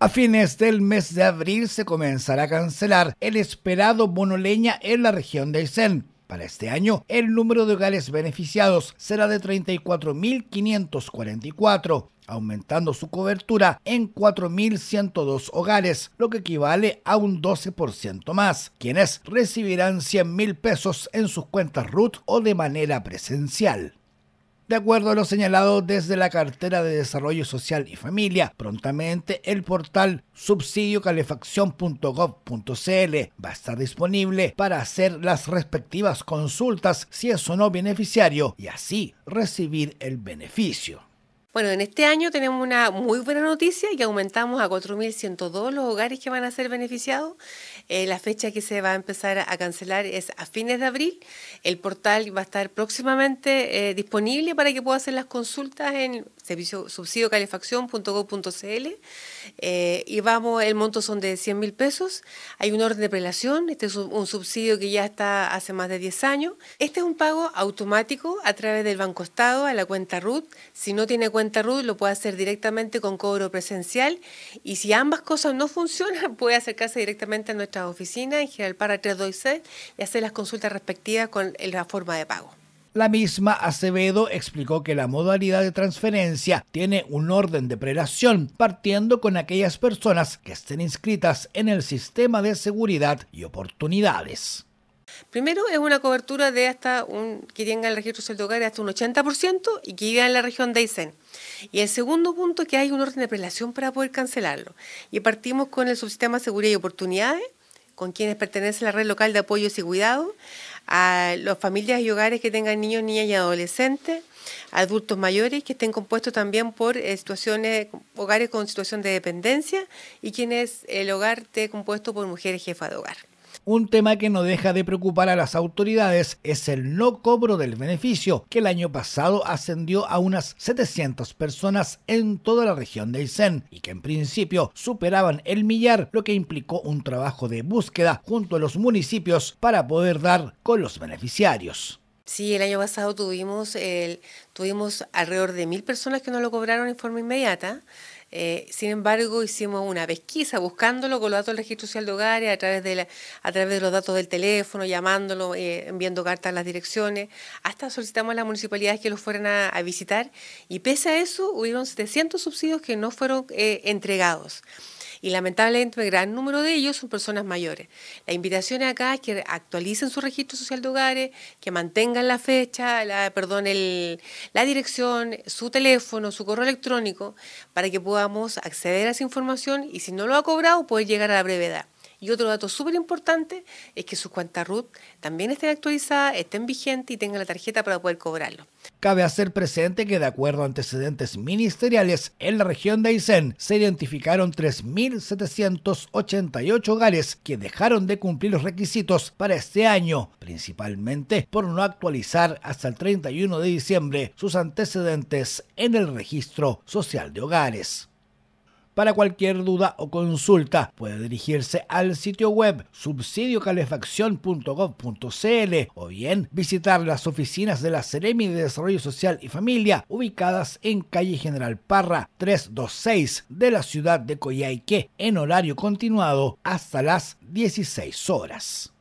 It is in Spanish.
A fines del mes de abril se comenzará a cancelar el esperado bono leña en la región de Aysén. Para este año, el número de hogares beneficiados será de 34.544, aumentando su cobertura en 4.102 hogares, lo que equivale a un 12% más, quienes recibirán 100.000 pesos en sus cuentas RUT o de manera presencial. De acuerdo a lo señalado desde la cartera de Desarrollo Social y Familia, prontamente el portal subsidiocalefacción.gov.cl va a estar disponible para hacer las respectivas consultas si es o no beneficiario y así recibir el beneficio. Bueno, en este año tenemos una muy buena noticia que aumentamos a 4.102 los hogares que van a ser beneficiados eh, la fecha que se va a empezar a cancelar es a fines de abril. El portal va a estar próximamente eh, disponible para que pueda hacer las consultas en servicio subsidiocalefacción.gov.cl eh, y vamos, el monto son de 100 mil pesos, hay un orden de prelación, este es un subsidio que ya está hace más de 10 años. Este es un pago automático a través del Banco Estado a la cuenta RUT, si no tiene cuenta RUT lo puede hacer directamente con cobro presencial y si ambas cosas no funcionan puede acercarse directamente a nuestra oficina en General Para 326 y hacer las consultas respectivas con la forma de pago. La misma Acevedo explicó que la modalidad de transferencia tiene un orden de prelación, partiendo con aquellas personas que estén inscritas en el sistema de seguridad y oportunidades. Primero es una cobertura de hasta un, que tenga el registro de hogar hasta un 80% y que viva en la región de Aysén. Y el segundo punto que hay un orden de prelación para poder cancelarlo. Y partimos con el subsistema de seguridad y oportunidades, con quienes pertenece la red local de apoyo y cuidado, a las familias y hogares que tengan niños, niñas y adolescentes, adultos mayores que estén compuestos también por eh, situaciones, hogares con situación de dependencia y quienes el hogar esté compuesto por mujeres jefas de hogar. Un tema que no deja de preocupar a las autoridades es el no cobro del beneficio, que el año pasado ascendió a unas 700 personas en toda la región del Aysén y que en principio superaban el millar, lo que implicó un trabajo de búsqueda junto a los municipios para poder dar con los beneficiarios. Sí, el año pasado tuvimos, tuvimos alrededor de mil personas que no lo cobraron en forma inmediata. Eh, sin embargo, hicimos una pesquisa buscándolo con los datos del registro social de hogares, a través de, a través de los datos del teléfono, llamándolo, eh, enviando cartas a las direcciones, hasta solicitamos a las municipalidades que los fueran a, visitar y pese a eso hubieron 700 subsidios que no fueron eh, entregados y lamentablemente un gran número de ellos son personas mayores. La invitación acá es que actualicen su registro social de hogares, que mantengan la fecha, la, perdón, la dirección, su teléfono, su correo electrónico, para que podamos acceder a esa información y si no lo ha cobrado, puede llegar a la brevedad. Y otro dato súper importante es que su cuentas RUT también estén actualizadas, estén vigente y tenga la tarjeta para poder cobrarlo. Cabe hacer presente que de acuerdo a antecedentes ministeriales, en la región de Aysén se identificaron 3.788 hogares que dejaron de cumplir los requisitos para este año, principalmente por no actualizar hasta el 31 de diciembre sus antecedentes en el registro social de hogares. Para cualquier duda o consulta puede dirigirse al sitio web subsidiocalefacción.gov.cl o bien visitar las oficinas de la Seremi de Desarrollo Social y Familia ubicadas en calle General Parra 326 de la ciudad de Coyhaique en horario continuado hasta las 16 horas.